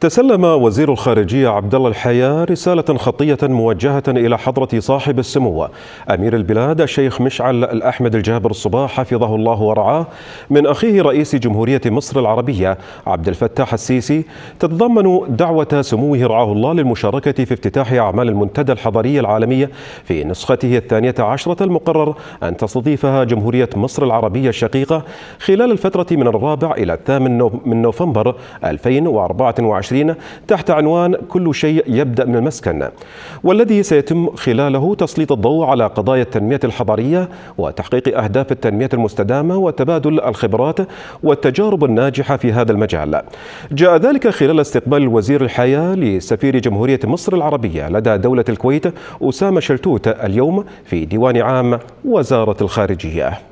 تسلم وزير الخارجية عبد الله الحيا رسالة خطية موجهة إلى حضرة صاحب السمو أمير البلاد الشيخ مشعل الأحمد الجابر الصباح حفظه الله ورعاه من أخيه رئيس جمهورية مصر العربية عبد الفتاح السيسي تتضمن دعوة سموه رعاه الله للمشاركة في افتتاح أعمال المنتدى الحضري العالمي في نسخته الثانية عشرة المقرر أن تستضيفها جمهورية مصر العربية الشقيقة خلال الفترة من الرابع إلى الثامن من نوفمبر 2024 2020 تحت عنوان كل شيء يبدأ من المسكن والذي سيتم خلاله تسليط الضوء على قضايا التنمية الحضرية وتحقيق أهداف التنمية المستدامة وتبادل الخبرات والتجارب الناجحة في هذا المجال جاء ذلك خلال استقبال الوزير الحياة لسفير جمهورية مصر العربية لدى دولة الكويت أسامة شلتوت اليوم في ديوان عام وزارة الخارجية